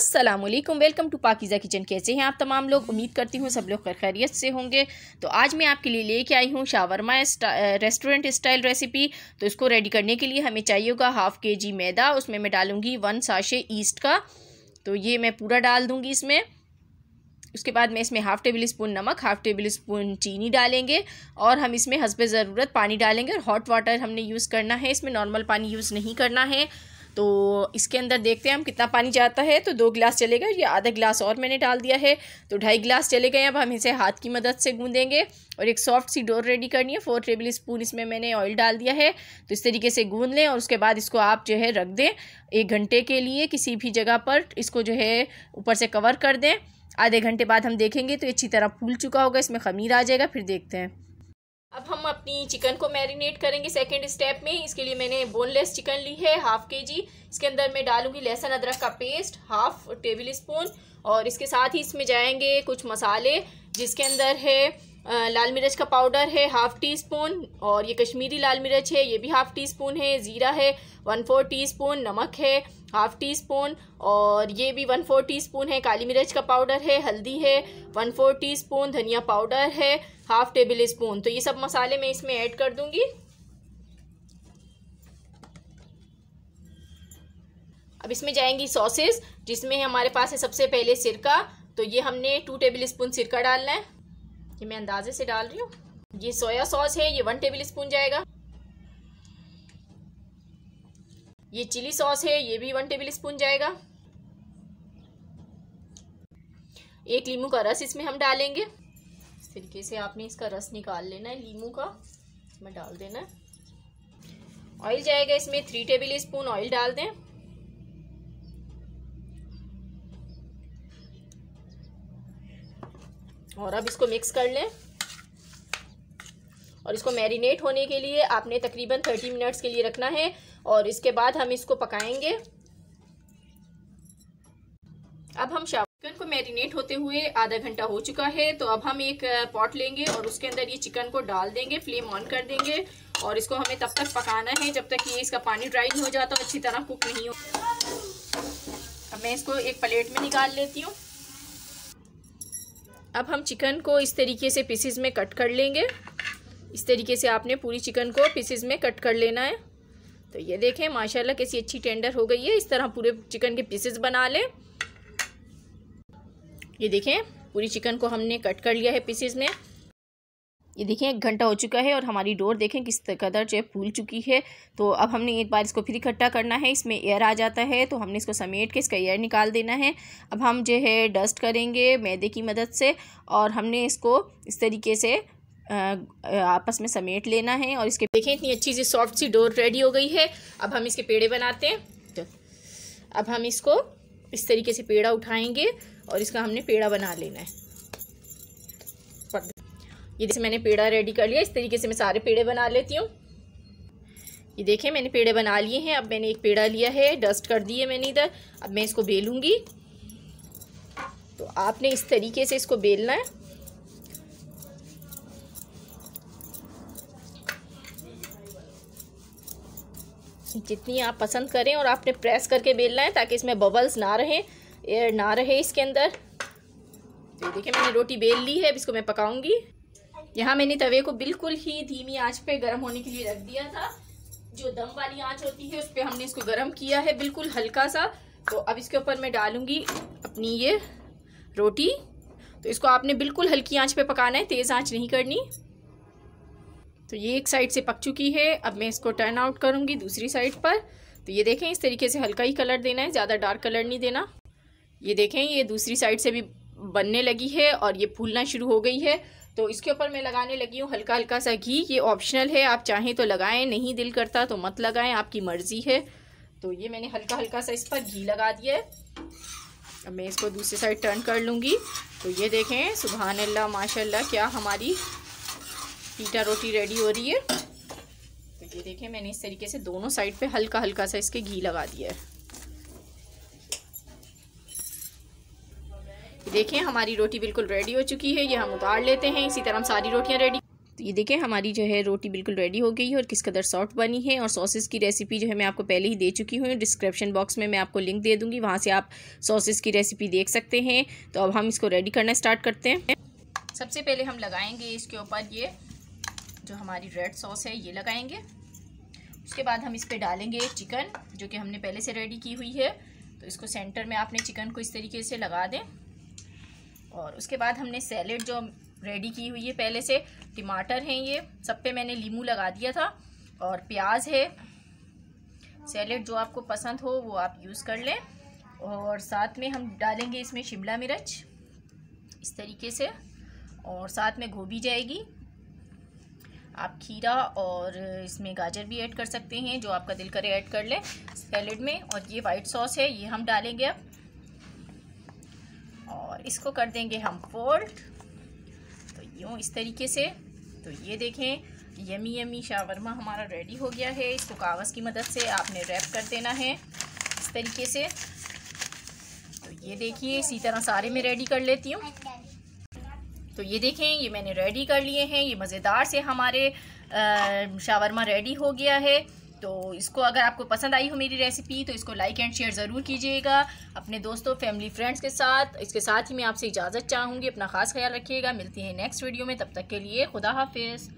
Aslam welcome to Pakeeza kitchen कैसे हैं आप तमाम लोग उम्मीद करती हूँ सब लोग खैरियत से होंगे तो आज मैं आपके लिए लेके आई हूँ शावरमा रेस्टोरेंट स्टाइल रेसिपी तो इसको रेडी करने के लिए हमें चाहिए होगा हाफ़ के जी मैदा उसमें मैं डालूँगी वन साशे ईस्ट का तो ये मैं पूरा डाल दूँगी इसमें उसके बाद मैं इसमें हाफ़ टेबल स्पून नमक हाफ़ टेबल स्पून चीनी डालेंगे और हम इसमें हंसब ज़रूरत पानी डालेंगे और हॉट वाटर हमने यूज़ करना है इसमें नॉर्मल पानी यूज़ नहीं करना है तो इसके अंदर देखते हैं हम कितना पानी जाता है तो दो गिलास चलेगा ये आधा गिलास और मैंने डाल दिया है तो ढाई गिलास चले गए अब हम इसे हाथ की मदद से गूँधेंगे और एक सॉफ्ट सी डोर रेडी करनी है फोर टेबल स्पून इसमें मैंने ऑयल डाल दिया है तो इस तरीके से गूँध लें और उसके बाद इसको आप जो है रख दें एक घंटे के लिए किसी भी जगह पर इसको जो है ऊपर से कवर कर दें आधे घंटे बाद हम देखेंगे तो अच्छी तरह फूल चुका होगा इसमें खमीर आ जाएगा फिर देखते हैं अब हम अपनी चिकन को मैरिनेट करेंगे सेकेंड स्टेप में इसके लिए मैंने बोनलेस चिकन ली है हाफ के जी इसके अंदर मैं डालूंगी लहसुन अदरक का पेस्ट हाफ टेबल स्पून और इसके साथ ही इसमें जाएंगे कुछ मसाले जिसके अंदर है लाल मिर्च का पाउडर है हाफ टी स्पून और ये कश्मीरी लाल मिर्च है ये भी हाफ टी स्पून है ज़ीरा है वन फोर टी स्पून नमक है हाफ टी स्पून और ये भी वन फोर टी स्पून है काली मिर्च का पाउडर है हल्दी है वन फोर टी स्पून धनिया पाउडर है हाफ टेबल स्पून तो ये सब मसाले मैं इसमें ऐड कर दूंगी अब इसमें जाएंगी सॉसेस जिसमें हमारे पास है सबसे पहले सिरका तो ये हमने टू टेबल स्पून सिरका डालना है ये मैं अंदाजे से डाल रही हूँ ये सोया सॉस है ये वन टेबल स्पून जाएगा ये चिली सॉस है ये भी वन टेबल स्पून जाएगा एक लीमू का रस इसमें हम डालेंगे तरीके से आपने इसका रस निकाल लेना है लीमू का इसमें डाल देना ऑयल जाएगा इसमें थ्री टेबल स्पून ऑयल डाल दें और अब इसको मिक्स कर लें और इसको मैरिनेट होने के लिए आपने तकरीबन थर्टी मिनट्स के लिए रखना है और इसके बाद हम इसको पकाएंगे अब हम शावर मैरिनेट होते हुए आधा घंटा हो चुका है तो अब हम एक पॉट लेंगे और उसके अंदर ये चिकन को डाल देंगे फ्लेम ऑन कर देंगे और इसको हमें तब तक पकाना है जब तक ये इसका पानी ड्राई नहीं हो जाता अच्छी तरह कुक नहीं हो अब मैं इसको एक प्लेट में निकाल लेती हूँ अब हम चिकन को इस तरीके से पीसीस में कट कर लेंगे इस तरीके से आपने पूरी चिकन को पीसीस में कट कर लेना है तो ये देखें माशाल्लाह कैसी अच्छी टेंडर हो गई है इस तरह पूरे चिकन के पीसेस बना लें ये देखें पूरी चिकन को हमने कट कर लिया है पीसेज में ये देखें एक घंटा हो चुका है और हमारी डोर देखें किस कदर जो है फूल चुकी है तो अब हमने एक बार इसको फिर इकट्ठा करना है इसमें एयर आ जाता है तो हमने इसको समेट के इसका एयर निकाल देना है अब हम जो है डस्ट करेंगे मैदे की मदद से और हमने इसको इस तरीके से आपस में समेट लेना है और इसके देखें इतनी अच्छी सी सॉफ्ट सी डोर रेडी हो गई है अब हम इसके पेड़े बनाते हैं तो अब हम इसको इस तरीके से पेड़ा उठाएंगे और इसका हमने पेड़ा बना लेना है ये जैसे मैंने पेड़ा रेडी कर लिया इस तरीके से मैं सारे पेड़े बना लेती हूँ ये देखें मैंने पेड़े बना लिए हैं अब मैंने एक पेड़ा लिया है डस्ट कर दिए मैंने इधर अब मैं इसको बेलूँगी तो आपने इस तरीके से इसको बेलना है जितनी आप पसंद करें और आपने प्रेस करके बेलना है ताकि इसमें बबल्स ना रहें एयर ना रहे इसके अंदर तो देखिए मैंने रोटी बेल ली है अब इसको मैं पकाऊंगी यहाँ मैंने तवे को बिल्कुल ही धीमी आंच पे गर्म होने के लिए रख दिया था जो दम वाली आंच होती है उस पर हमने इसको गर्म किया है बिल्कुल हल्का सा तो अब इसके ऊपर मैं डालूंगी अपनी ये रोटी तो इसको आपने बिल्कुल हल्की आंच पे पकाना है तेज़ आंच नहीं करनी तो ये एक साइड से पक चुकी है अब मैं इसको टर्न आउट करूँगी दूसरी साइड पर तो ये देखें इस तरीके से हल्का ही कलर देना है ज़्यादा डार्क कलर नहीं देना ये देखें ये दूसरी साइड से भी बनने लगी है और ये फूलना शुरू हो गई है तो इसके ऊपर मैं लगाने लगी हूँ हल्का हल्का सा घी ये ऑप्शनल है आप चाहें तो लगाएं नहीं दिल करता तो मत लगाएं आपकी मर्ज़ी है तो ये मैंने हल्का हल्का सा इस पर घी लगा दिया है अब मैं इसको दूसरी साइड टर्न कर लूँगी तो ये देखें सुबहान अल्लाह क्या हमारी पीटा रोटी रेडी हो रही है तो ये देखें मैंने इस तरीके से दोनों साइड पर हल्का हल्का सा इसके घी लगा दिया है देखें हमारी रोटी बिल्कुल रेडी हो चुकी है ये हम उतार लेते हैं इसी तरह हम सारी रोटियाँ रेडी तो ये देखें हमारी जो है रोटी बिल्कुल रेडी हो गई है और किस कदर सॉफ्ट बनी है और सॉसेस की रेसिपी जो है मैं आपको पहले ही दे चुकी हूँ डिस्क्रिप्शन बॉक्स में मैं आपको लिंक दे दूँगी वहाँ से आप सॉसेस की रेसिपी देख सकते हैं तो अब हम इसको रेडी करना स्टार्ट करते हैं सबसे पहले हम लगाएंगे इसके ऊपर ये जो हमारी रेड सॉस है ये लगाएंगे उसके बाद हम इस पर डालेंगे चिकन जो कि हमने पहले से रेडी की हुई है तो इसको सेंटर में आपने चिकन को इस तरीके से लगा दें और उसके बाद हमने सैलेड जो रेडी की हुई है पहले से टमाटर हैं ये सब पे मैंने लीमू लगा दिया था और प्याज है सैलेड जो आपको पसंद हो वो आप यूज़ कर लें और साथ में हम डालेंगे इसमें शिमला मिर्च इस तरीके से और साथ में गोभी जाएगी आप खीरा और इसमें गाजर भी ऐड कर सकते हैं जो आपका दिल करे ऐड कर लें सैलेड में और ये वाइट सॉस है ये हम डालेंगे अब और इसको कर देंगे हम फोल्ड तो यूँ इस तरीके से तो ये देखें यमी यमी शावरमा हमारा रेडी हो गया है इसको कागज़ की मदद से आपने रैप कर देना है इस तरीके से तो ये देखिए इसी तरह सारे में रेडी कर लेती हूँ तो ये देखें ये मैंने रेडी कर लिए हैं ये मज़ेदार से हमारे शावरमा रेडी हो गया है तो इसको अगर आपको पसंद आई हो मेरी रेसिपी तो इसको लाइक एंड शेयर ज़रूर कीजिएगा अपने दोस्तों फैमिली फ्रेंड्स के साथ इसके साथ ही मैं आपसे इजाज़त चाहूँगी अपना खास ख्याल रखिएगा मिलती है नेक्स्ट वीडियो में तब तक के लिए खुदा हाफिज़